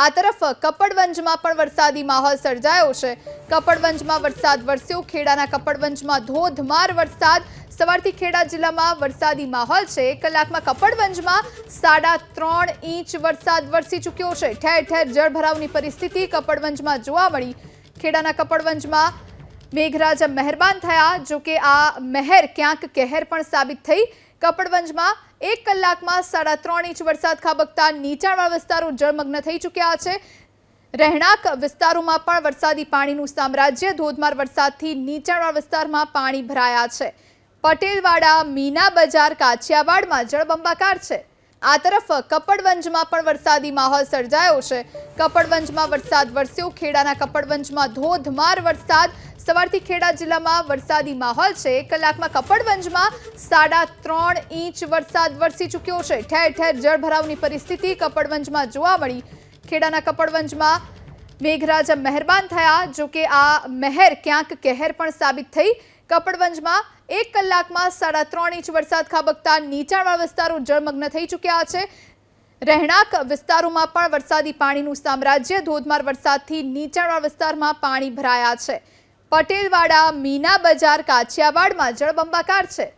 આ તરફ કપડવંજમાં પણ વરસાદી માહોલ સર્જાયો છે કપડવંજમાં વરસાદ વર્ષ્યો ખેડાના કપડવંજમાં ધોધમાર વરસાદ સવર્તી ખેડા જિલ્લામાં વરસાદી માહોલ છે એકલાખમાં કપડવંજમાં 3.5 ઇંચ વરસાદ વર્ષી ચૂક્યો છે ઠેર ઠેર જળ ભરાવની પરિસ્થિતિ કપડવંજમાં જોવા મળી ખેડાના કપડવંજમાં મેઘરાજા મહેરબાન થયા જો કે આ મહેર કે કહેર પણ સાબિત થઈ કપડવંજમાં એક કલાકમાં સાડા ત્રણ ઇંચ વરસાદ ખાબકતા નીચાણવાળા વિસ્તારો જળમગ્ન થઈ ચૂક્યા છે રહેણાંક વિસ્તારોમાં પણ વરસાદી પાણીનું સામ્રાજ્ય ધોધમાર વરસાદથી નીચાણવાળા વિસ્તારમાં પાણી ભરાયા છે પટેલવાડા મીના બજાર કાછિયાવાડમાં જળબંબાકાર છે આ તરફ કપડવંજમાં પણ વરસાદી માહોલ સર્જાયો છે કપડવંજમાં વરસાદ વર્ષાદ વર્ષો ખેડાના કપડવંજમાં ધોધમાર વરસાદ સવર્તી ખેડા જિલ્લામાં વરસાદી માહોલ છે 1 કલાકમાં કપડવંજમાં 3.5 ઇંચ વરસાદ વર્ષી ચૂક્યો છે ઠેર ઠેર જળ ભરાવની પરિસ્થિતિ કપડવંજમાં જોવા મળી ખેડાના કપડવંજમાં મેઘરાજા મહેરબાન થયા જો કે આ મહેર કે કહેર પણ સાબિત થઈ કપડવંજમાં 1 કલાકમાં 3.5 ઇંચ વરસાદ ખાબકતા નીચાણવાળા વિસ્તારો જળમગ્ન થઈ ચૂક્યા છે રહેણાંક વિસ્તારોમાં પણ વરસાદી પાણીનું સામ્રાજ્ય ધોધમાર વરસાદથી નીચાણવાળા વિસ્તારમાં પાણી ભરાયા છે પટેલવાડા મીના બજાર કાછિયાવાડમાં જળબંબાકાર છે